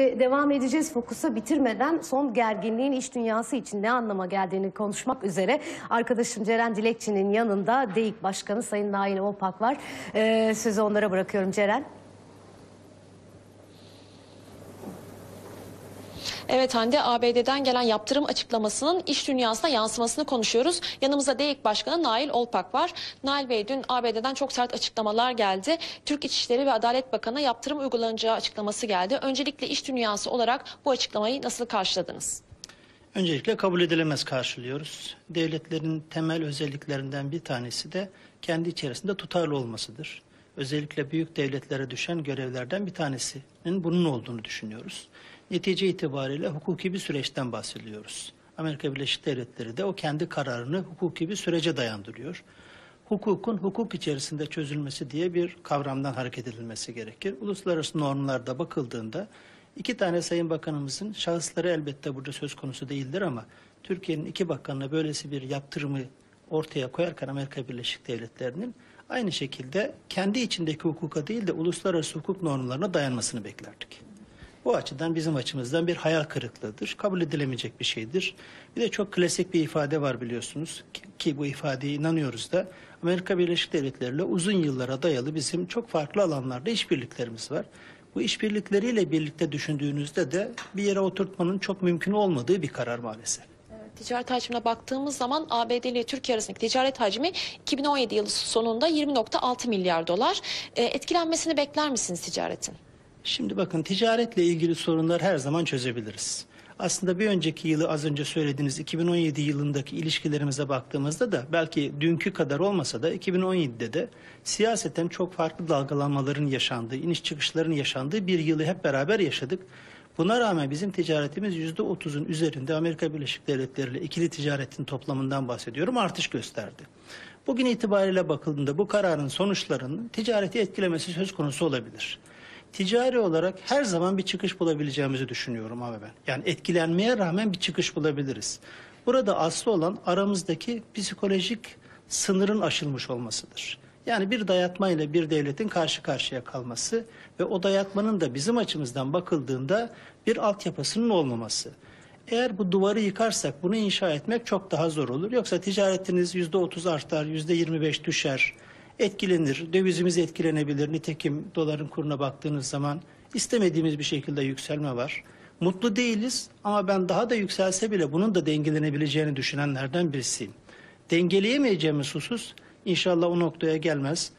Devam edeceğiz fokusa bitirmeden son gerginliğin iş dünyası için ne anlama geldiğini konuşmak üzere arkadaşım Ceren Dilekçi'nin yanında DEİK Başkanı Sayın Nail Opak var. Ee, sözü onlara bırakıyorum Ceren. Evet Hande ABD'den gelen yaptırım açıklamasının iş dünyasına yansımasını konuşuyoruz. Yanımızda DEİK Başkanı Nail Olpak var. Nail Bey dün ABD'den çok sert açıklamalar geldi. Türk İçişleri ve Adalet Bakanı yaptırım uygulanacağı açıklaması geldi. Öncelikle iş dünyası olarak bu açıklamayı nasıl karşıladınız? Öncelikle kabul edilemez karşılıyoruz. Devletlerin temel özelliklerinden bir tanesi de kendi içerisinde tutarlı olmasıdır. Özellikle büyük devletlere düşen görevlerden bir tanesinin bunun olduğunu düşünüyoruz. Netice itibariyle hukuki bir süreçten bahsediyoruz. Amerika Birleşik Devletleri de o kendi kararını hukuki bir sürece dayandırıyor. Hukukun hukuk içerisinde çözülmesi diye bir kavramdan hareket edilmesi gerekir. Uluslararası normlarda bakıldığında iki tane Sayın Bakanımızın şahısları elbette burada söz konusu değildir ama Türkiye'nin iki bakanına böylesi bir yaptırımı ortaya koyarken Amerika Birleşik Devletleri'nin aynı şekilde kendi içindeki hukuka değil de uluslararası hukuk normlarına dayanmasını beklerdik. Bu açıdan bizim açımızdan bir hayal kırıklığıdır. Kabul edilemeyecek bir şeydir. Bir de çok klasik bir ifade var biliyorsunuz ki, ki bu ifadeye inanıyoruz da Amerika Birleşik Devletleri ile uzun yıllara dayalı bizim çok farklı alanlarda işbirliklerimiz var. Bu işbirlikleriyle birlikte düşündüğünüzde de bir yere oturtmanın çok mümkün olmadığı bir karar maalesef ticaret hacmine baktığımız zaman ABD ile Türkiye arasındaki ticaret hacmi 2017 yılı sonunda 20.6 milyar dolar. E, etkilenmesini bekler misiniz ticaretin? Şimdi bakın ticaretle ilgili sorunlar her zaman çözebiliriz. Aslında bir önceki yılı az önce söylediğiniz 2017 yılındaki ilişkilerimize baktığımızda da belki dünkü kadar olmasa da 2017'de de siyaseten çok farklı dalgalanmaların yaşandığı, iniş çıkışların yaşandığı bir yılı hep beraber yaşadık. Buna rağmen bizim ticaretimiz yüzde otuzun üzerinde Amerika Birleşik Devletleri ile ikili ticaretin toplamından bahsediyorum artış gösterdi. Bugün itibariyle bakıldığında bu kararın sonuçlarının ticareti etkilemesi söz konusu olabilir ticari olarak her zaman bir çıkış bulabileceğimizi düşünüyorum abi ben. Yani etkilenmeye rağmen bir çıkış bulabiliriz. Burada aslı olan aramızdaki psikolojik sınırın aşılmış olmasıdır. Yani bir dayatma ile bir devletin karşı karşıya kalması ve o dayatmanın da bizim açımızdan bakıldığında bir altyapısının olmaması. Eğer bu duvarı yıkarsak bunu inşa etmek çok daha zor olur. Yoksa ticaretiniz yüzde otuz artar, yüzde yirmi beş düşer etkilenir. Dövizimiz etkilenebilir. Nitekim doların kuruna baktığınız zaman istemediğimiz bir şekilde yükselme var. Mutlu değiliz ama ben daha da yükselse bile bunun da dengelenebileceğini düşünenlerden birisiyim. Dengeleyemeyeceğimiz husus inşallah o noktaya gelmez.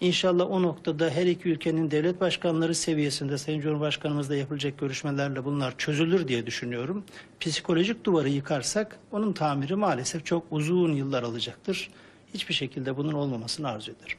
İnşallah o noktada her iki ülkenin devlet başkanları seviyesinde Sayın Cumhurbaşkanımızla yapılacak görüşmelerle bunlar çözülür diye düşünüyorum. Psikolojik duvarı yıkarsak onun tamiri maalesef çok uzun yıllar alacaktır hiçbir şekilde bunun olmamasını arzu ederim.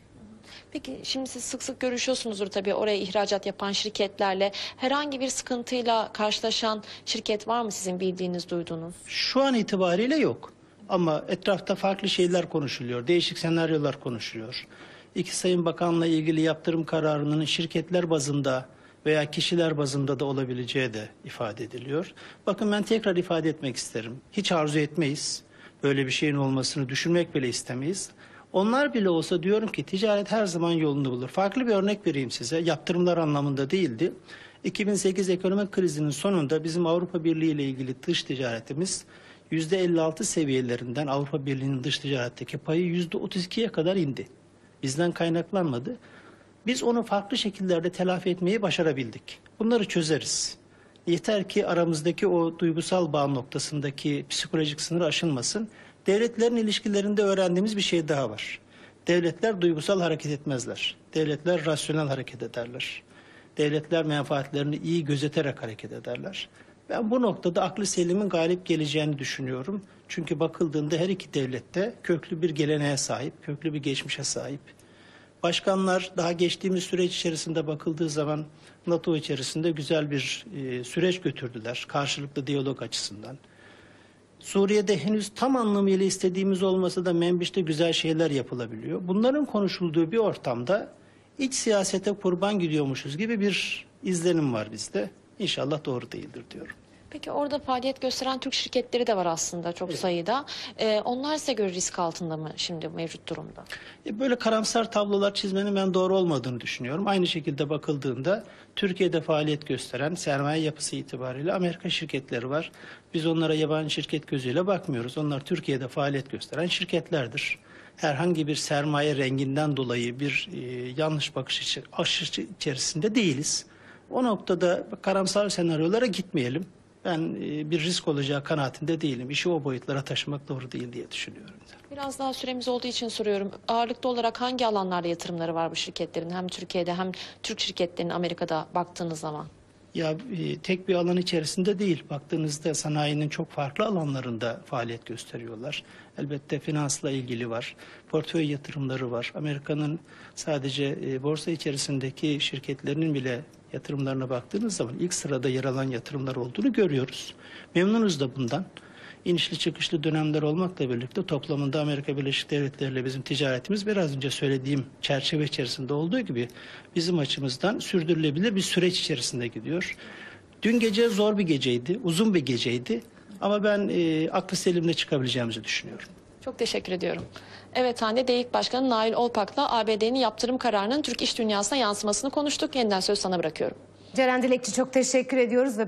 Peki şimdi siz sık sık görüşüyorsunuzdur tabii oraya ihracat yapan şirketlerle. Herhangi bir sıkıntıyla karşılaşan şirket var mı sizin bildiğiniz, duyduğunuz? Şu an itibariyle yok. Ama etrafta farklı şeyler konuşuluyor. Değişik senaryolar konuşuluyor. İki Sayın Bakan'la ilgili yaptırım kararının şirketler bazında veya kişiler bazında da olabileceği de ifade ediliyor. Bakın ben tekrar ifade etmek isterim. Hiç arzu etmeyiz Böyle bir şeyin olmasını düşünmek bile istemeyiz. Onlar bile olsa diyorum ki ticaret her zaman yolunu bulur. Farklı bir örnek vereyim size. Yaptırımlar anlamında değildi. 2008 ekonomik krizinin sonunda bizim Avrupa Birliği ile ilgili dış ticaretimiz %56 seviyelerinden Avrupa Birliği'nin dış ticaretteki payı %32'ye kadar indi. Bizden kaynaklanmadı. Biz onu farklı şekillerde telafi etmeyi başarabildik. Bunları çözeriz. Yeter ki aramızdaki o duygusal bağ noktasındaki psikolojik sınır aşılmasın. Devletlerin ilişkilerinde öğrendiğimiz bir şey daha var. Devletler duygusal hareket etmezler. Devletler rasyonel hareket ederler. Devletler menfaatlerini iyi gözeterek hareket ederler. Ben bu noktada aklı selimin galip geleceğini düşünüyorum. Çünkü bakıldığında her iki devlette köklü bir geleneğe sahip, köklü bir geçmişe sahip. Başkanlar daha geçtiğimiz süreç içerisinde bakıldığı zaman NATO içerisinde güzel bir e, süreç götürdüler karşılıklı diyalog açısından. Suriye'de henüz tam anlamıyla istediğimiz olmasa da Membiş'te güzel şeyler yapılabiliyor. Bunların konuşulduğu bir ortamda iç siyasete kurban gidiyormuşuz gibi bir izlenim var bizde. İnşallah doğru değildir diyorum. Peki orada faaliyet gösteren Türk şirketleri de var aslında çok evet. sayıda. Ee, onlar ise göre risk altında mı şimdi mevcut durumda? E, böyle karamsar tablolar çizmenin ben doğru olmadığını düşünüyorum. Aynı şekilde bakıldığında Türkiye'de faaliyet gösteren sermaye yapısı itibariyle Amerika şirketleri var. Biz onlara yabancı şirket gözüyle bakmıyoruz. Onlar Türkiye'de faaliyet gösteren şirketlerdir herhangi bir sermaye renginden dolayı bir e, yanlış bakış açı, aşırı içerisinde değiliz. O noktada karamsar senaryolara gitmeyelim ben e, bir risk olacağı kanaatinde değilim. İşi o boyutlara taşımak doğru değil diye düşünüyorum. Biraz daha süremiz olduğu için soruyorum. Ağırlıklı olarak hangi alanlarda yatırımları var bu şirketlerin? Hem Türkiye'de hem Türk şirketlerinin Amerika'da baktığınız zaman ya e, tek bir alan içerisinde değil. Baktığınızda sanayinin çok farklı alanlarında faaliyet gösteriyorlar. Elbette finansla ilgili var. Portföy yatırımları var. Amerika'nın sadece e, borsa içerisindeki şirketlerinin bile yatırımlarına baktığınız zaman ilk sırada yer alan yatırımlar olduğunu görüyoruz. Memnunuz da bundan inişli çıkışlı dönemler olmakla birlikte toplamında Amerika Birleşik Devletleri ile bizim ticaretimiz biraz önce söylediğim çerçeve içerisinde olduğu gibi bizim açımızdan sürdürülebilir bir süreç içerisinde gidiyor. Dün gece zor bir geceydi, uzun bir geceydi ama ben e, aklı selimle çıkabileceğimizi düşünüyorum. Çok teşekkür ediyorum. Evet Hande Deyik Başkanı Nail Olpak'la ABD'nin yaptırım kararının Türk iş dünyasına yansımasını konuştuk. Yeniden söz sana bırakıyorum. Ceren Dilekçi çok teşekkür ediyoruz ve